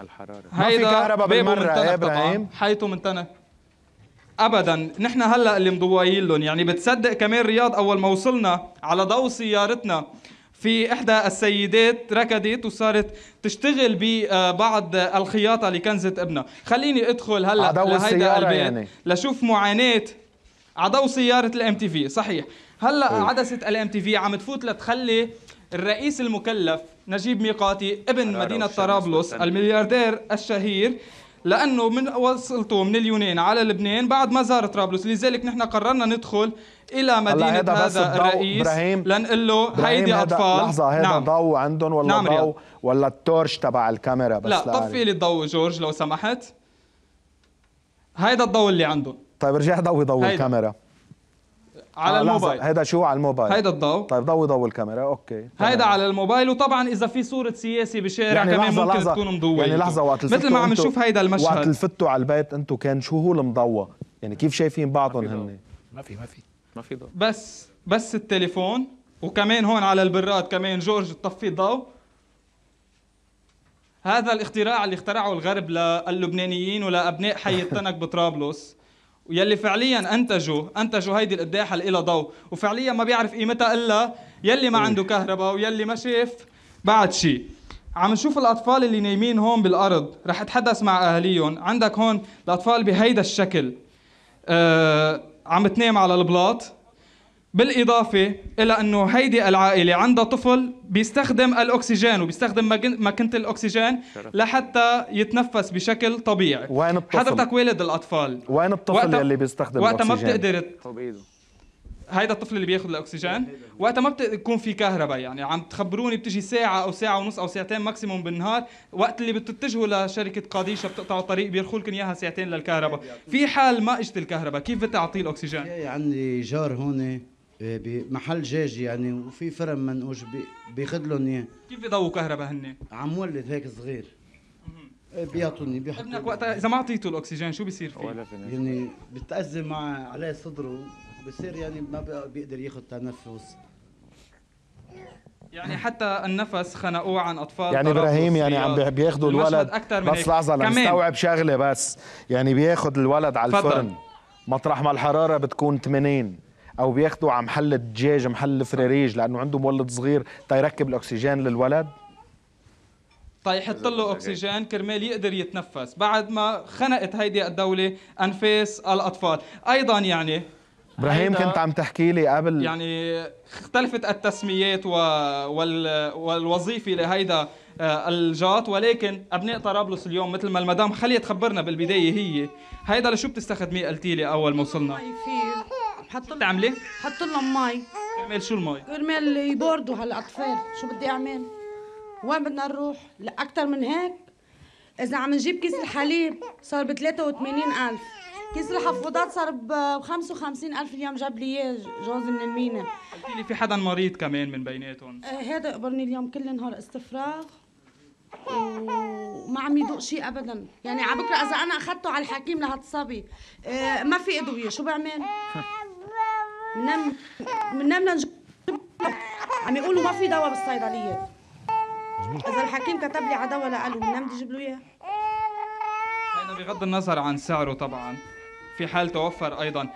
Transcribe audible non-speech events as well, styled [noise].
الحراره ما في كهرباء بالمره يا ابراهيم من منتنى ابدا نحن هلا اللي مضوايين لهم يعني بتصدق كمان رياض اول ما وصلنا على ضوء سيارتنا في احدى السيدات ركضت وصارت تشتغل ببعض الخياطه لكنزه ابنها خليني ادخل هلا لهيدا البيت يعني. لشوف معاناه عضو سياره الام تي في صحيح هلا عدسه الام تي في عم تفوت لتخلي الرئيس المكلف نجيب ميقاتي ابن مدينة طرابلس الملياردير الشهير لانه من وصلته من اليونان على لبنان بعد ما زار طرابلس لذلك نحن قررنا ندخل الى مدينه هذا, هذا الرئيس لنقول له هيدي اطفال لحظه هذا نعم. ضوء عندهم ولا نعم ضوء ولا التورش تبع الكاميرا بس لا طفي يعني. لي الضوء جورج لو سمحت هيدا الضوء اللي عندهم طيب رجع ضوي ضوء الكاميرا على آه الموبايل هيدا شو على الموبايل هيدا الضوء طيب ضوي ضوء الكاميرا اوكي هيدا على الموبايل وطبعا اذا في صوره سياسي بشارع يعني كمان لحظة ممكن لحظة تكون مضويه يعني لحظه وقت مثل ما عم نشوف هيدا المشهد وقت الفتوا على البيت انتم كان شو هو المضوى يعني كيف شايفين بعضهم هن ما في ما في ما في ضوء بس بس التليفون وكمان هون على البراد كمان جورج طفي الضوء هذا الاختراع اللي اخترعه الغرب للبنانيين ولابناء حي التنك بطرابلس ويلي فعليا انتجوا انتجوا هيدي القداحه اللي لها ضوء وفعليا ما بيعرف قيمتها الا يلي ما عنده كهرباء ويلي ما شاف بعد شيء عم نشوف الاطفال اللي نايمين هون بالارض رح اتحدث مع اهاليهم عندك هون الاطفال بهيدا الشكل آه عم تنام على البلاط بالإضافة إلى أنه هيدي العائلة عندها طفل بيستخدم الأكسجين وبيستخدم ماكنة الأكسجين لحتى يتنفس بشكل طبيعي وين الطفل؟ حضرتك والد الأطفال وين الطفل وقت... اللي بيستخدم وقت الأكسجين؟ وقتها ما بتقدر هيدا الطفل اللي بياخذ الاكسجين وقتها ما بتكون في كهرباء يعني عم تخبروني بتجي ساعه او ساعه ونص او ساعتين ماكسيموم بالنهار وقت اللي بتتجهوا لشركه قاديشه بتقطعوا الطريق بيرخوا لكم اياها ساعتين للكهرباء في حال ما اجت الكهرباء كيف بتعطيه الاكسجين عندي جار هون إيه، بمحل جاج يعني وفي فرن منقوش بياخذ لهم اياه كيف بيضووا كهرباء هن؟ عم ولد هيك صغير إيه، بيعطوني بيحطوا ابنك وقتها اذا ما اعطيته الاكسجين شو بصير فيه؟ ولا يعني بتأذي مع عليه صدره بصير يعني ما بيقدر ياخذ تنفس يعني حتى النفس خنقوه عن اطفال يعني ابراهيم يعني عم بياخذوا الولد أكثر من بس لحظه لنستوعب شغله بس يعني بياخذ الولد على الفرن مطرح ما الحراره بتكون 80 او بياخذوا على محل الدجاج محل الفريريج لانه عنده مولد صغير تيركب الاكسجين للولد تيحط له اكسجين كرمال يقدر يتنفس بعد ما خنقت هيدي الدوله انفاس الاطفال ايضا يعني ابراهيم كنت عم تحكي لي قبل يعني اختلفت التسميات و... وال... والوظيفه لهيدا آه، الجات ولكن ابناء طرابلس اليوم مثل ما المدام خليت تخبرنا بالبدايه هي هيدا لشو بتستخدميه قلتي لي اول ما وصلنا آه، حط لهم تعملي؟ حط لهم مي اعمل شو المي كرمال يبردوا هالاطفال شو بدي اعمل وين بدنا نروح لا اكثر من هيك اذا عم نجيب كيس الحليب صار ب 83000 كيس الحفاضات صار ب 55000 اليوم جاب لي اياه جوزي من المينا قلتي في حدا مريض كمان من بيناتهم آه، هذا قبرني اليوم كل نهار استفراغ وما عم يدوق شيء ابدا يعني على بكره اذا انا اخذته على الحكيم لهالصبي آه، ما في ادويه شو بعمل [laughs] من منا منا نجيب عم يقولوا ما في دواء بالصيدليه اذا الحكيم كتب لي على دواء لقاله منا بدي اجيب له اياه بغض النظر عن سعره طبعا في حال توفر ايضا